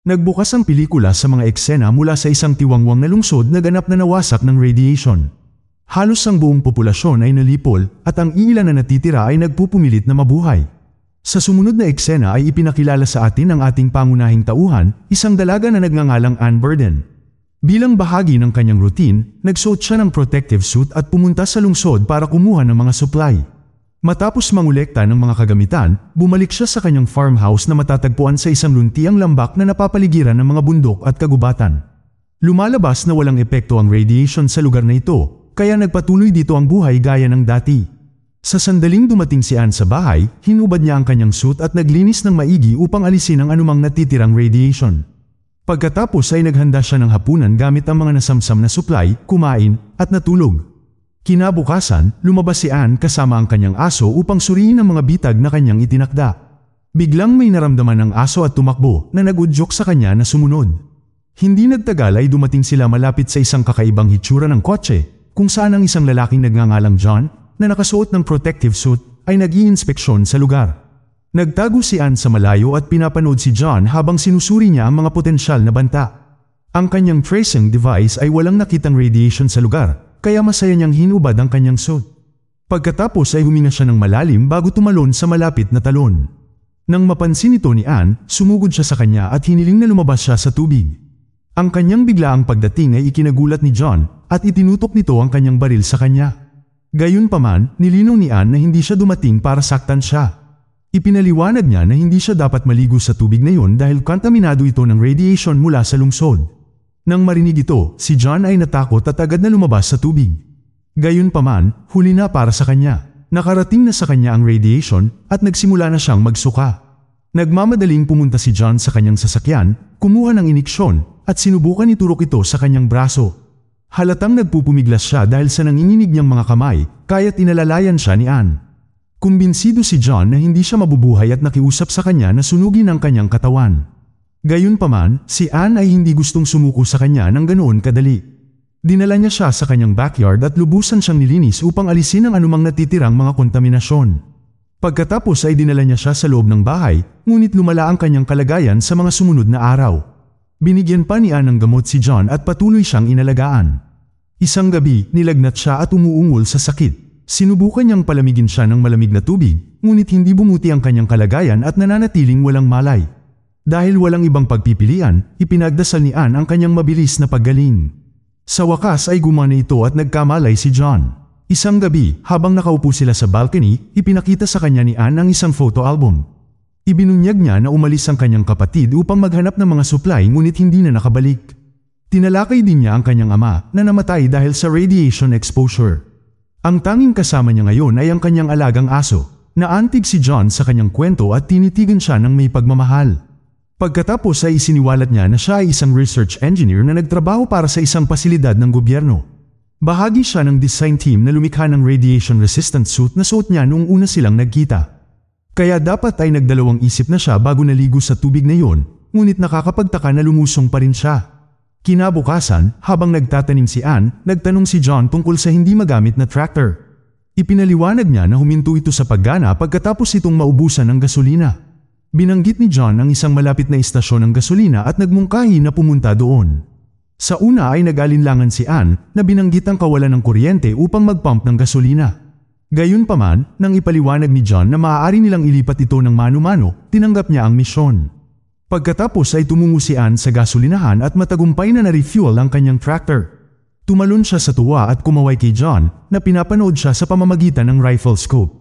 Nagbukas ang pelikula sa mga eksena mula sa isang tiwangwang na lungsod na ganap na nawasak ng radiation. Halos ang buong populasyon ay nalipol at ang ilan na natitira ay nagpupumilit na mabuhay. Sa sumunod na eksena ay ipinakilala sa atin ang ating pangunahing tauhan, isang dalaga na nagngangalang Anne Burden. Bilang bahagi ng kanyang routine, nagsuot siya ng protective suit at pumunta sa lungsod para kumuha ng mga supply. Matapos mangulekta ng mga kagamitan, bumalik siya sa kanyang farmhouse na matatagpuan sa isang luntiang lambak na napapaligiran ng mga bundok at kagubatan. Lumalabas na walang epekto ang radiation sa lugar na ito, kaya nagpatuloy dito ang buhay gaya ng dati. Sa sandaling dumating si Anne sa bahay, hinubad niya ang kanyang suit at naglinis ng maigi upang alisin ang anumang natitirang radiation. Pagkatapos ay naghanda siya ng hapunan gamit ang mga nasamsam na supply, kumain, at natulog. Kinabukasan, lumabas si Anne kasama ang kanyang aso upang suriin ang mga bitag na kanyang itinakda. Biglang may naramdaman ang aso at tumakbo na nagudyok sa kanya na sumunod. Hindi nagtagal ay dumating sila malapit sa isang kakaibang hitsura ng kotse kung saan ang isang lalaking nagngangalang John na nakasuot ng protective suit ay nag inspeksyon sa lugar. Nagtago si Anne sa malayo at pinapanood si John habang sinusuri niya ang mga potensyal na banta. Ang kanyang tracing device ay walang nakitang radiation sa lugar kaya masaya niyang hinubad ang kanyang suit. Pagkatapos ay huminga siya ng malalim bago tumalon sa malapit na talon. Nang mapansin ito ni Anne, sumugod siya sa kanya at hiniling na lumabas siya sa tubig. Ang kanyang biglaang pagdating ay ikinagulat ni John at itinutok nito ang kanyang baril sa kanya. Gayunpaman, nilinaw ni Anne na hindi siya dumating para saktan siya. Ipinaliwanag niya na hindi siya dapat maligo sa tubig na yon dahil kontaminado ito ng radiation mula sa lungsod. Nang marinig ito, si John ay natakot at agad na lumabas sa tubig. Gayunpaman, huli na para sa kanya. Nakarating na sa kanya ang radiation at nagsimula na siyang magsuka. Nagmamadaling pumunta si John sa kanyang sasakyan, kumuha ng iniksyon at sinubukan iturok ito sa kanyang braso. Halatang nagpupumiglas siya dahil sa nanginginig niyang mga kamay, kaya inalalayan siya ni Anne. Kumbinsido si John na hindi siya mabubuhay at nakiusap sa kanya na sunugin ang kanyang katawan. Gayunpaman, si Anne ay hindi gustong sumuko sa kanya ng ganoon kadali. Dinala niya siya sa kanyang backyard at lubusan siyang nilinis upang alisin ang anumang natitirang mga kontaminasyon. Pagkatapos ay dinala niya siya sa loob ng bahay, ngunit lumala ang kanyang kalagayan sa mga sumunod na araw. Binigyan pa ni Anne ng gamot si John at patuloy siyang inalagaan. Isang gabi, nilagnat siya at umuungol sa sakit. Sinubukan niyang palamigin siya ng malamig na tubig, ngunit hindi bumuti ang kanyang kalagayan at nananatiling walang malay. Dahil walang ibang pagpipilian, ipinagdasal ni Anne ang kanyang mabilis na paggaling. Sa wakas ay gumana ito at nagkamalay si John. Isang gabi, habang nakaupo sila sa balcony, ipinakita sa kanya ni Anne ang isang photo album. Ibinunyag niya na umalis ang kanyang kapatid upang maghanap ng mga supply ngunit hindi na nakabalik. Tinalakay din niya ang kanyang ama na namatay dahil sa radiation exposure. Ang tanging kasama niya ngayon ay ang kanyang alagang aso, na antig si John sa kanyang kwento at tinitigan siya ng may pagmamahal. Pagkatapos ay isiniwalat niya na siya ay isang research engineer na nagtrabaho para sa isang pasilidad ng gobyerno. Bahagi siya ng design team na lumikha ng radiation-resistant suit na suot niya noong una silang nagkita. Kaya dapat ay nagdalawang isip na siya bago naligo sa tubig na yon, ngunit nakakapagtaka na lumusong pa rin siya. Kinabukasan, habang nagtatanim si Anne, nagtanong si John tungkol sa hindi magamit na tractor. Ipinaliwanag niya na huminto ito sa paggana pagkatapos itong maubusan ng gasolina. Binanggit ni John ang isang malapit na istasyon ng gasolina at nagmungkahi na pumunta doon. Sa una ay nagalinlangan si Ann na binanggit ang kawalan ng kuryente upang magpump ng gasolina. Gayunpaman, nang ipaliwanag ni John na maaari nilang ilipat ito ng mano-mano, tinanggap niya ang misyon. Pagkatapos ay tumungo si Ann sa gasolinahan at matagumpay na na-refuel ang kanyang tractor. Tumalon siya sa tuwa at kumaway kay John na pinapanood siya sa pamamagitan ng rifle scope.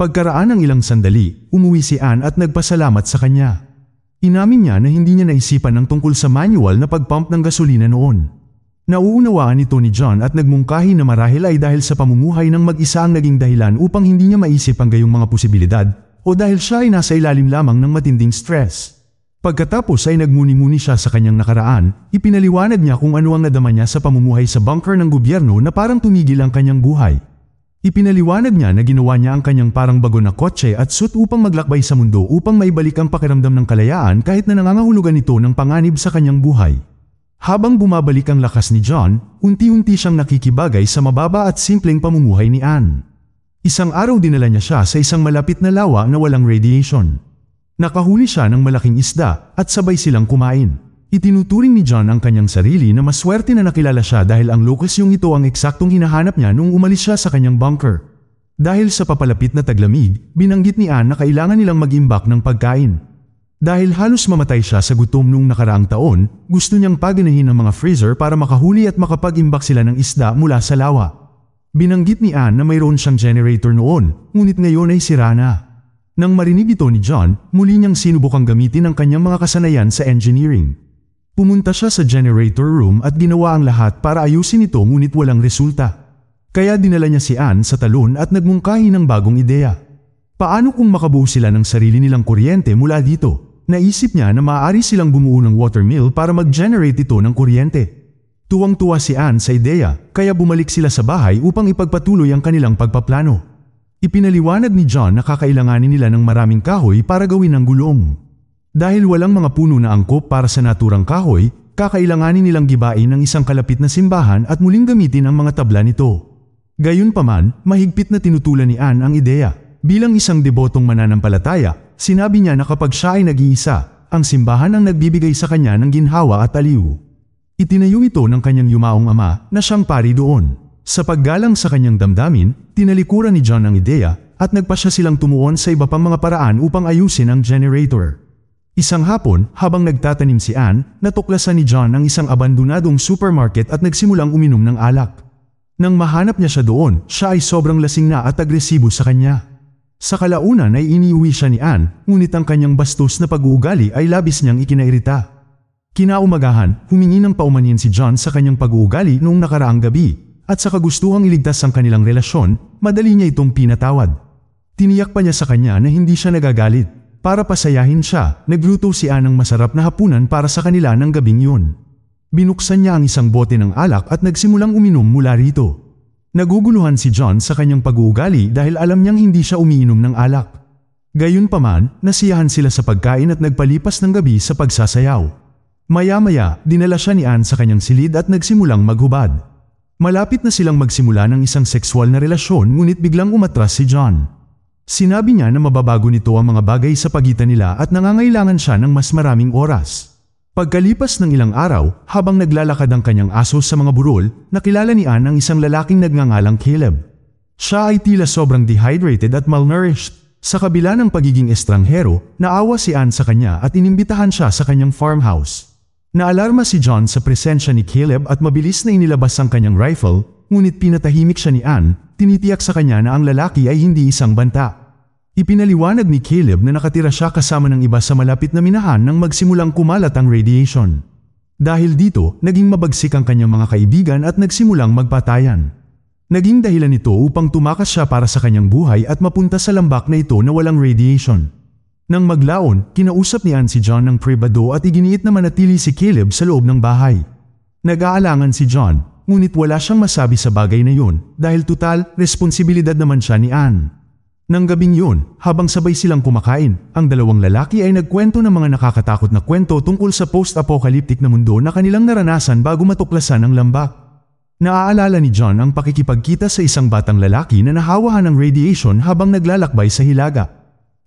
Pagkaraan ng ilang sandali, umuwi si Anne at nagpasalamat sa kanya. Inamin niya na hindi niya naisipan ang tungkol sa manual na pagpump ng gasolina noon. Nauunawaan ito ni John at nagmungkahi na marahil ay dahil sa pamumuhay ng mag-isa ang naging dahilan upang hindi niya maisip ang gayong mga posibilidad o dahil siya ay nasa ilalim lamang ng matinding stress. Pagkatapos ay nagmuni-muni siya sa kanyang nakaraan, ipinaliwanag niya kung ano ang nadama niya sa pamumuhay sa bunker ng gobyerno na parang tumigil ang kanyang buhay. Ipinaliwanag niya na ginawa niya ang kanyang parang bago na kotse at suit upang maglakbay sa mundo upang maibalik ang pakiramdam ng kalayaan kahit na nangangahulugan ito ng panganib sa kanyang buhay. Habang bumabalik ang lakas ni John, unti-unti siyang nakikibagay sa mababa at simpleng pamumuhay ni Anne. Isang araw dinala niya siya sa isang malapit na lawa na walang radiation. Nakahuli siya ng malaking isda at sabay silang kumain. Itinuturing ni John ang kanyang sarili na maswerte na nakilala siya dahil ang lokasyong ito ang eksaktong hinahanap niya nung umalis siya sa kanyang bunker. Dahil sa papalapit na taglamig, binanggit ni Anne na kailangan nilang mag-imbak ng pagkain. Dahil halos mamatay siya sa gutom nung nakaraang taon, gusto niyang paganahin ang mga freezer para makahuli at makapag-imbak sila ng isda mula sa lawa. Binanggit ni Anne na mayroon siyang generator noon, ngunit ngayon ay sira na. Nang marinig ito ni John, muli niyang sinubok gamitin ang kanyang mga kasanayan sa engineering. Pumunta siya sa generator room at ginawa ang lahat para ayusin ito ngunit walang resulta. Kaya dinala niya si Anne sa talon at nagmungkahi ng bagong ideya. Paano kung makabuo sila ng sarili nilang kuryente mula dito? Naisip niya na maaari silang bumuo ng water mill para mag-generate ito ng kuryente. Tuwang-tuwa si Anne sa ideya kaya bumalik sila sa bahay upang ipagpatuloy ang kanilang pagpaplano. Ipinaliwanag ni John na kakailanganin nila ng maraming kahoy para gawin ang gulong. Dahil walang mga puno na angkop para sa naturang kahoy, kakailanganin nilang gibain ang isang kalapit na simbahan at muling gamitin ang mga tabla nito. Gayunpaman, mahigpit na tinutulan ni Anne ang ideya. Bilang isang debotong mananampalataya, sinabi niya na kapag siya ay nag-iisa, ang simbahan ang nagbibigay sa kanya ng ginhawa at aliw. Itinayo ito ng kanyang yumaong ama na siyang pari doon. Sa paggalang sa kanyang damdamin, tinalikuran ni John ang ideya at nagpa siya silang tumuon sa iba pang mga paraan upang ayusin ang generator. Isang hapon, habang nagtatanim si Anne, natuklasan ni John ang isang abandonadong supermarket at nagsimulang uminom ng alak. Nang mahanap niya siya doon, siya ay sobrang lasing na at agresibo sa kanya. Sa kalaunan ay iniuwi siya ni Anne, ngunit ang kanyang bastos na pag-uugali ay labis niyang ikinairita. Kinaumagahan, humingi ng paumanhin si John sa kanyang pag-uugali noong nakaraang gabi, at sa kagustuhang iligtas ang kanilang relasyon, madali niya itong pinatawad. Tiniyak pa niya sa kanya na hindi siya nagagalit. Para pasayahin siya, nagluto si Anang masarap na hapunan para sa kanila ng gabing yun. Binuksan niya ang isang bote ng alak at nagsimulang uminom mula rito. Naguguluhan si John sa kanyang pag-uugali dahil alam niyang hindi siya umiinom ng alak. Gayunpaman, nasiyahan sila sa pagkain at nagpalipas ng gabi sa pagsasayaw. Maya-maya, dinala siya ni Anne sa kanyang silid at nagsimulang maghubad. Malapit na silang magsimula ng isang sexual na relasyon ngunit biglang umatras si John. Sinabi niya na mababago nito ang mga bagay sa pagitan nila at nangangailangan siya ng mas maraming oras. Pagkalipas ng ilang araw, habang naglalakad ang kanyang aso sa mga burol, nakilala ni Anne ang isang lalaking nagngangalang Caleb. Siya ay tila sobrang dehydrated at malnourished. Sa kabila ng pagiging estranghero, naawa si Anne sa kanya at inimbitahan siya sa kanyang farmhouse. Naalarma si John sa presensya ni Caleb at mabilis na inilabas ang kanyang rifle, ngunit pinatahimik siya ni Anne, tinitiyak sa kanya na ang lalaki ay hindi isang banta. Ipinaliwanag ni Caleb na nakatira siya kasama ng iba sa malapit na minahan nang magsimulang kumalat ang radiation. Dahil dito, naging mabagsik ang kanyang mga kaibigan at nagsimulang magpatayan. Naging dahilan ito upang tumakas siya para sa kanyang buhay at mapunta sa lambak na ito na walang radiation. Nang maglaon, kinausap ni Ann si John ng prebado at iginiit na manatili si Caleb sa loob ng bahay. Nag-aalangan si John, ngunit wala siyang masabi sa bagay na yun dahil tutal, responsibilidad naman siya ni Ann. Nang gabing yun, habang sabay silang kumakain, ang dalawang lalaki ay nagkwento ng mga nakakatakot na kwento tungkol sa post-apocalyptic na mundo na kanilang naranasan bago matuklasan ang lambak. Naaalala ni John ang pakikipagkita sa isang batang lalaki na nahawahan ng radiation habang naglalakbay sa hilaga.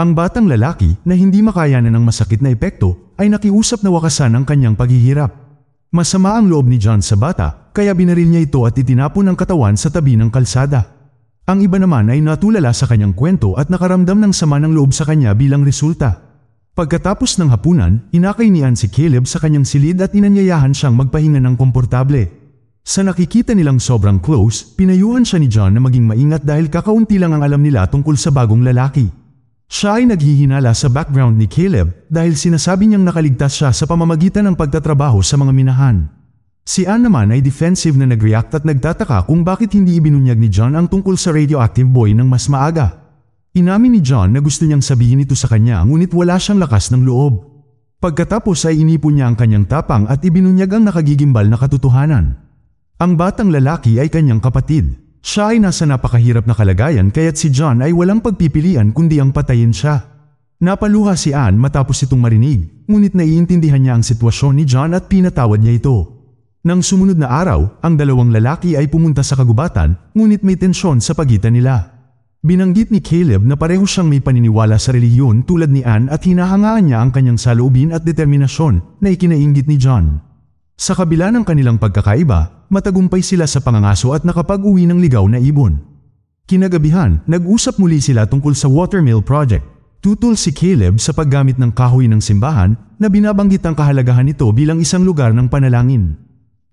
Ang batang lalaki na hindi makayanan ng masakit na epekto ay nakiusap na wakasan ang kanyang paghihirap. Masama ang loob ni John sa bata kaya binaril niya ito at itinapon ang katawan sa tabi ng kalsada. Ang iba naman ay natulala sa kanyang kwento at nakaramdam ng sama ng loob sa kanya bilang resulta. Pagkatapos ng hapunan, inakay ni Ann si Caleb sa kanyang silid at inanyayahan siyang magpahinga ng komportable. Sa nakikita nilang sobrang close, pinayuhan siya ni John na maging maingat dahil kakaunti lang ang alam nila tungkol sa bagong lalaki. Siya ay naghihinala sa background ni Caleb dahil sinasabi niyang nakaligtas siya sa pamamagitan ng pagtatrabaho sa mga minahan. Si Anne naman ay defensive na nagreact at nagtataka kung bakit hindi ibinunyag ni John ang tungkol sa radioactive boy ng mas maaga. Inamin ni John na gusto niyang sabihin ito sa kanya ngunit wala siyang lakas ng loob. Pagkatapos ay inipon niya ang kanyang tapang at ibinunyag ang nakagigimbal na katotohanan. Ang batang lalaki ay kanyang kapatid. Siya ay nasa napakahirap na kalagayan kaya't si John ay walang pagpipilian kundi ang patayin siya. Napaluha si Anne matapos itong marinig, ngunit naiintindihan niya ang sitwasyon ni John at pinatawad niya ito. Nang sumunod na araw, ang dalawang lalaki ay pumunta sa kagubatan ngunit may tensyon sa pagitan nila. Binanggit ni Caleb na pareho siyang may paniniwala sa reliyon tulad ni Anne at hinahangaan niya ang kanyang saloobin at determinasyon na ikinainggit ni John. Sa kabila ng kanilang pagkakaiba, matagumpay sila sa pangangaso at nakapag-uwi ng ligaw na ibon. Kinagabihan, nag-usap muli sila tungkol sa watermill project. Tutol si Caleb sa paggamit ng kahoy ng simbahan na binabanggit ang kahalagahan nito bilang isang lugar ng panalangin.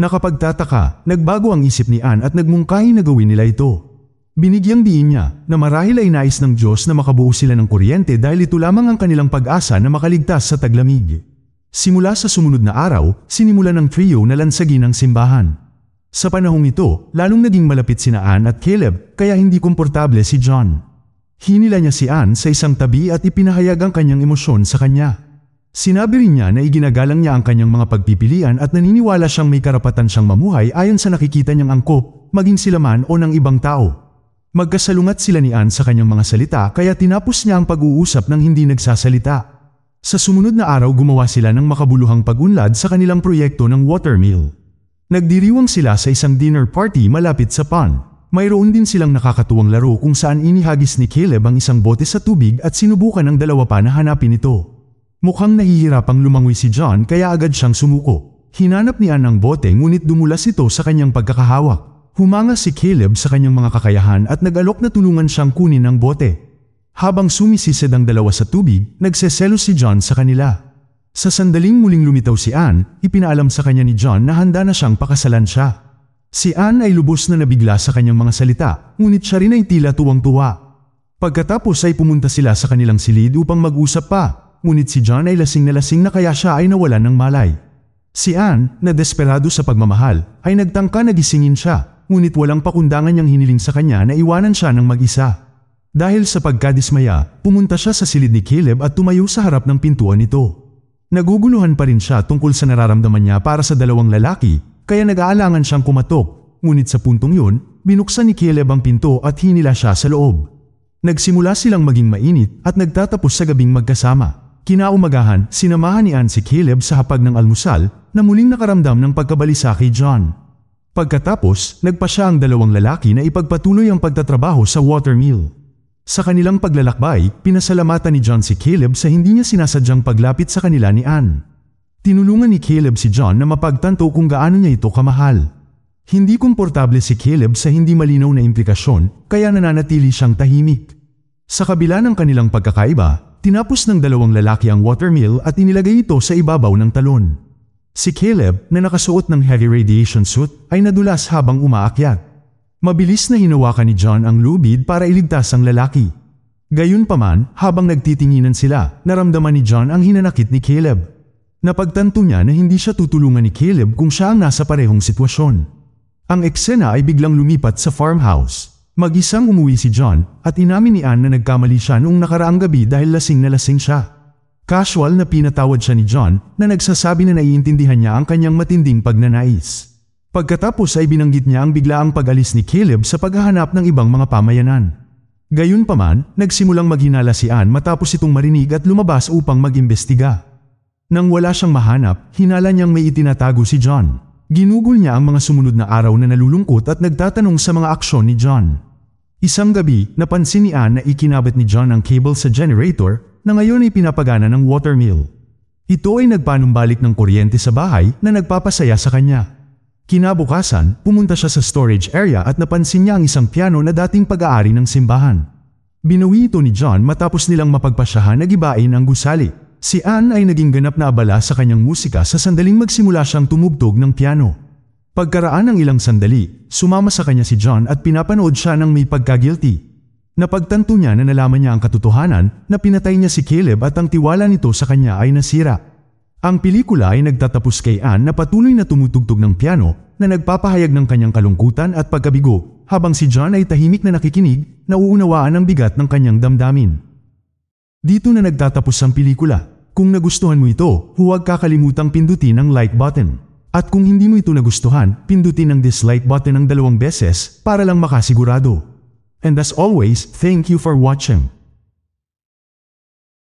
Nakapagtataka, nagbago ang isip ni Anne at nagmungkahi na gawin nila ito. Binigyang diin niya na marahil ay nais ng Diyos na makabuo sila ng kuryente dahil ito lamang ang kanilang pag-asa na makaligtas sa taglamig. Simula sa sumunod na araw, sinimula ng trio na lansagin ang simbahan. Sa panahong ito, lalong naging malapit sina Anne at Caleb kaya hindi komportable si John. Hinila niya si Anne sa isang tabi at ipinahayag ang kanyang emosyon sa kanya. Sinabi rin niya na iginagalang niya ang kanyang mga pagpipilian at naniniwala siyang may karapatan siyang mamuhay ayon sa nakikita niyang angkop, maging sila man o ng ibang tao. Magkasalungat sila ni Anne sa kanyang mga salita kaya tinapos niya ang pag-uusap ng hindi nagsasalita. Sa sumunod na araw gumawa sila ng makabuluhang pagunlad sa kanilang proyekto ng watermill. Nagdiriwang sila sa isang dinner party malapit sa pond. Mayroon din silang nakakatuwang laro kung saan inihagis ni Caleb ang isang bote sa tubig at sinubukan ng dalawa pa na hanapin ito. Mukhang nahihirapang lumangoy si John kaya agad siyang sumuko. Hinanap niya ang bote ngunit dumulas ito sa kanyang pagkakahawak. Humanga si Caleb sa kanyang mga kakayahan at nagalok na tulungan siyang kunin ang bote. Habang sumisisid ang dalawa sa tubig, nagseselos si John sa kanila. Sa sandaling muling lumitaw si Anne, ipinaalam sa kanya ni John na handa na siyang pakasalan siya. Si Anne ay lubos na nabigla sa kanyang mga salita, ngunit siya rin ay tila tuwang-tuwa. Pagkatapos ay pumunta sila sa kanilang silid upang mag-usap pa ngunit si John ay lasing na lasing na kaya siya ay nawalan ng malay. Si Anne, na desperado sa pagmamahal, ay nagtangka na gisingin siya, ngunit walang pakundangan niyang hiniling sa kanya na iwanan siya ng mag-isa. Dahil sa pagkadismaya, pumunta siya sa silid ni Caleb at tumayo sa harap ng pintuan nito. Naguguluhan pa rin siya tungkol sa nararamdaman niya para sa dalawang lalaki, kaya nag-aalangan siyang kumatok, ngunit sa puntong yun, binuksan ni Caleb ang pinto at hinila siya sa loob. Nagsimula silang maging mainit at nagtatapos sa gabing magkasama. Kinaumagahan, sinamahan ni Ann si Caleb sa hapag ng almusal na muling nakaramdam ng pagkabalisa kay John. Pagkatapos, nagpa siya ang dalawang lalaki na ipagpatuloy ang pagtatrabaho sa watermill. Sa kanilang paglalakbay, pinasalamatan ni John si Caleb sa hindi niya sinasadyang paglapit sa kanila ni Ann. Tinulungan ni Caleb si John na mapagtanto kung gaano niya ito kamahal. Hindi komportable si Caleb sa hindi malinaw na implikasyon kaya nananatili siyang tahimik. Sa kabila ng kanilang pagkakaiba, tinapos ng dalawang lalaki ang watermill at inilagay ito sa ibabaw ng talon. Si Caleb na nakasuot ng heavy radiation suit ay nadulas habang umaakyat. Mabilis na hinawakan ni John ang lubid para iligtas ang lalaki. Gayunpaman, habang nagtitinginan sila, naramdaman ni John ang hinanakit ni Caleb. Napagtanto niya na hindi siya tutulungan ni Caleb kung siya ang nasa parehong sitwasyon. Ang eksena ay biglang lumipat sa farmhouse. Mag-isang umuwi si John at inamin ni Anne na nagkamali siya noong nakaraang gabi dahil lasing na lasing siya. Casual na pinatawad siya ni John na nagsasabi na naiintindihan niya ang kanyang matinding pagnanais. Pagkatapos ay binanggit niya ang biglaang pag-alis ni Caleb sa paghahanap ng ibang mga pamayanan. Gayunpaman, nagsimulang maghinala si Anne matapos itong marinig at lumabas upang mag-imbestiga. Nang wala siyang mahanap, hinala niyang may itinatago si John. Ginugol niya ang mga sumunod na araw na nalulungkot at nagtatanong sa mga aksyon ni John. Isang gabi, napansin ni Anne na ikinabit ni John ang cable sa generator na ngayon ay pinapagana ng water mill. Ito ay nagpanumbalik ng kuryente sa bahay na nagpapasaya sa kanya. Kinabukasan, pumunta siya sa storage area at napansin niya ang isang piano na dating pag-aari ng simbahan. Binuwi ito ni John matapos nilang mapagpasyahan na gibain ang gusali. Si Anne ay naging ganap na abala sa kanyang musika sa sandaling magsimula siyang tumugtog ng piano. Pagkaraan ng ilang sandali, sumama sa kanya si John at pinapanood siya ng may pagkagilty. Napagtanto niya na nalaman niya ang katotohanan na pinatay niya si Caleb at ang tiwala nito sa kanya ay nasira. Ang pelikula ay nagtatapos kay Anne na patuloy na tumutugtog ng piano na nagpapahayag ng kanyang kalungkutan at pagkabigo habang si John ay tahimik na nakikinig na uunawaan ang bigat ng kanyang damdamin. Dito na nagtatapos ang pelikula. Kung nagustuhan mo ito, huwag kakalimutang pindutin ang like button. At kung hindi mo ito nagustuhan, pindutin ang dislike button ng dalawang beses para lang makasigurado. And as always, thank you for watching.